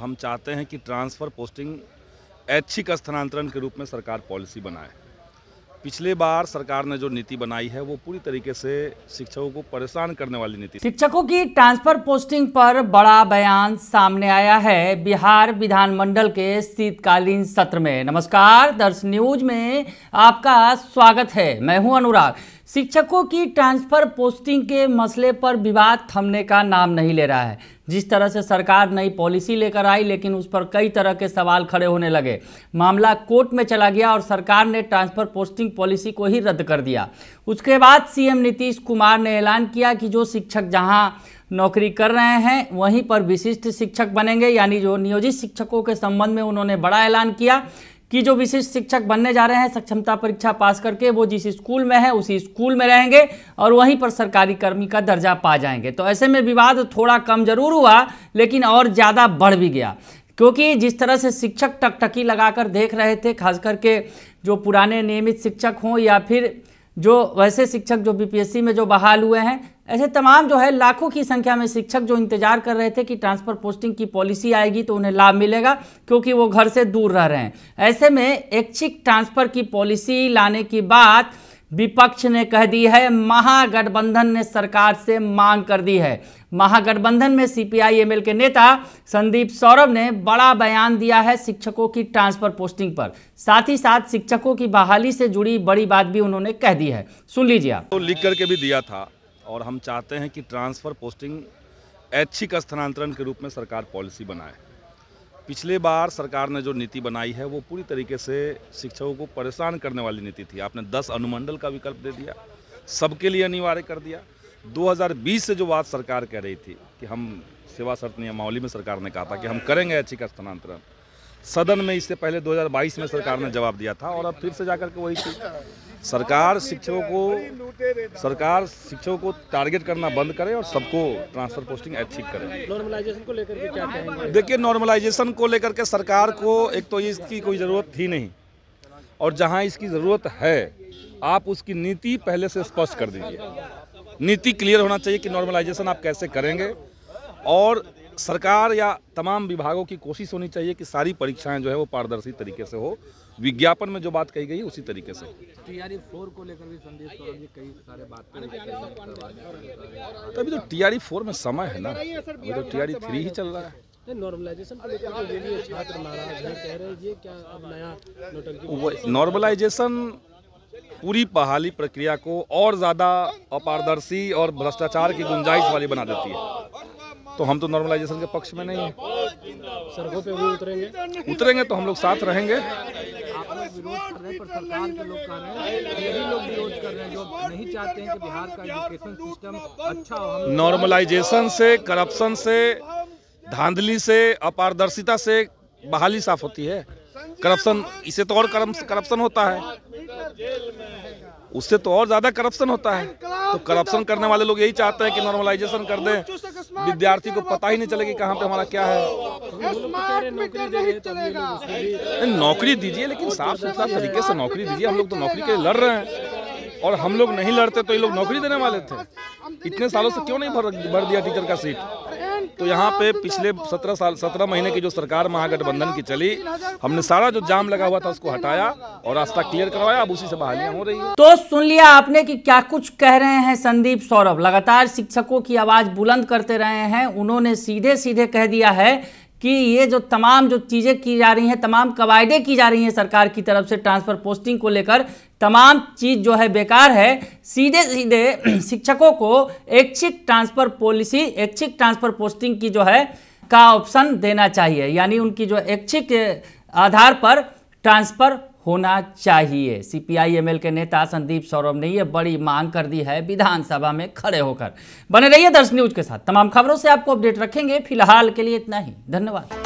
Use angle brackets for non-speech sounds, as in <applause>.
हम चाहते हैं कि ट्रांसफ़र पोस्टिंग ऐच्छिक स्थानांतरण के रूप में सरकार पॉलिसी बनाए पिछले बार सरकार ने जो नीति बनाई है वो पूरी तरीके से शिक्षकों को परेशान करने वाली नीति शिक्षकों की ट्रांसफर पोस्टिंग पर बड़ा बयान सामने आया है बिहार विधानमंडल के शीतकालीन सत्र में नमस्कार दर्श न्यूज में आपका स्वागत है मैं हूं अनुराग शिक्षकों की ट्रांसफर पोस्टिंग के मसले पर विवाद थमने का नाम नहीं ले रहा है जिस तरह से सरकार नई पॉलिसी लेकर आई लेकिन उस पर कई तरह के सवाल खड़े होने लगे मामला कोर्ट में चला गया और सरकार ने ट्रांसफ़र पोस्टिंग पॉलिसी को ही रद्द कर दिया उसके बाद सीएम नीतीश कुमार ने ऐलान किया कि जो शिक्षक जहां नौकरी कर रहे हैं वहीं पर विशिष्ट शिक्षक बनेंगे यानी जो नियोजित शिक्षकों के संबंध में उन्होंने बड़ा ऐलान किया कि जो विशिष्ट शिक्षक बनने जा रहे हैं सक्षमता परीक्षा पास करके वो जिस स्कूल में है उसी स्कूल में रहेंगे और वहीं पर सरकारी कर्मी का दर्जा पा जाएंगे तो ऐसे में विवाद थोड़ा कम जरूर हुआ लेकिन और ज़्यादा बढ़ भी गया क्योंकि जिस तरह से शिक्षक टकटकी लगाकर देख रहे थे खास करके जो पुराने नियमित शिक्षक हों या फिर जो वैसे शिक्षक जो बीपीएससी में जो बहाल हुए हैं ऐसे तमाम जो है लाखों की संख्या में शिक्षक जो इंतजार कर रहे थे कि ट्रांसफ़र पोस्टिंग की पॉलिसी आएगी तो उन्हें लाभ मिलेगा क्योंकि वो घर से दूर रह रहे हैं ऐसे में ऐच्छिक ट्रांसफ़र की पॉलिसी लाने की बात विपक्ष ने कह दी है महागठबंधन ने सरकार से मांग कर दी है महागठबंधन में सीपीआई एमएल के नेता संदीप सौरभ ने बड़ा बयान दिया है शिक्षकों की ट्रांसफर पोस्टिंग पर साथ ही साथ शिक्षकों की बहाली से जुड़ी बड़ी बात भी उन्होंने कह दी है सुन लीजिए आप तो लिख करके भी दिया था और हम चाहते हैं कि ट्रांसफ़र पोस्टिंग ऐच्छिक स्थानांतरण के रूप में सरकार पॉलिसी बनाए पिछले बार सरकार ने जो नीति बनाई है वो पूरी तरीके से शिक्षकों को परेशान करने वाली नीति थी आपने 10 अनुमंडल का विकल्प दे दिया सबके लिए अनिवार्य कर दिया 2020 से जो बात सरकार कह रही थी कि हम सेवा शर्त नियमावली में सरकार ने कहा था कि हम करेंगे ऐच्छिक स्थानांतरण सदन में इससे पहले 2022 में सरकार ने जवाब दिया था और अब फिर से जाकर के वही सरकार शिक्षकों को सरकार शिक्षकों को टारगेट करना बंद करे और सबको ट्रांसफर पोस्टिंग ठीक करे नॉर्मलाइजेशन को लेकर क्या कहेंगे देखिए नॉर्मलाइजेशन को लेकर के सरकार को एक तो इसकी कोई ज़रूरत थी नहीं और जहाँ इसकी ज़रूरत है आप उसकी नीति पहले से स्पष्ट कर दीजिए नीति क्लियर होना चाहिए कि नॉर्मलाइजेशन आप कैसे करेंगे और सरकार या तमाम विभागों की कोशिश होनी चाहिए कि सारी परीक्षाएं जो है वो पारदर्शी तरीके से हो विज्ञापन में जो बात कही गई उसी तरीके से टीआरई फ्लोर को लेकर तभी तो, तो फोर में समय है ना अभी तो टीआरई थ्री ही चल रहा है नॉर्मलाइजेशन पूरी बहाली प्रक्रिया को और ज़्यादा अपारदर्शी और भ्रष्टाचार की गुंजाइश वाली बना देती है तो हम तो नॉर्मलाइजेशन के पक्ष में नहीं है सड़कों पे भी उतरेंगे उतरेंगे तो हम लोग साथ रहेंगे नॉर्मलाइजेशन अच्छा से करप्शन से धांधली से अपारदर्शिता से बहाली साफ होती है करप्शन इसे तो और करप्शन होता है उससे तो और ज़्यादा करप्शन होता है तो करप्शन करने वाले लोग यही चाहते हैं कि नॉर्मलाइजेशन कर दें विद्यार्थी को पता ही नहीं चले कि कहाँ पे हमारा क्या है नौकरी दीजिए लेकिन साफ सुथरा तरीके से नौकरी दीजिए हम लोग तो नौकरी के लिए लड़ रहे हैं और हम लोग नहीं लड़ते तो ये लोग नौकरी देने वाले थे इतने सालों से क्यों नहीं भर भर दिया टीचर का सीट तो यहाँ पे पिछले सत्रह साल सत्रह महीने की जो सरकार महागठबंधन की चली हमने सारा जो जाम लगा हुआ था उसको हटाया और रास्ता क्लियर करवाया अब उसी से बहालियां हो रही है तो सुन लिया आपने कि क्या कुछ कह रहे हैं संदीप सौरभ लगातार शिक्षकों की आवाज बुलंद करते रहे हैं उन्होंने सीधे सीधे कह दिया है कि ये जो तमाम जो चीज़ें की जा रही हैं तमाम कवायदें की जा रही हैं सरकार की तरफ से ट्रांसफ़र पोस्टिंग को लेकर तमाम चीज़ जो है बेकार है सीधे सीधे <clears throat> शिक्षकों को ऐच्छिक ट्रांसफ़र पॉलिसी ऐच्छिक ट्रांसफ़र पोस्टिंग की जो है का ऑप्शन देना चाहिए यानी उनकी जो ऐच्छिक आधार पर ट्रांसफ़र होना चाहिए सीपीआईएमएल के नेता संदीप सौरभ ने यह बड़ी मांग कर दी है विधानसभा में खड़े होकर बने रहिए दर्श न्यूज के साथ तमाम खबरों से आपको अपडेट रखेंगे फिलहाल के लिए इतना ही धन्यवाद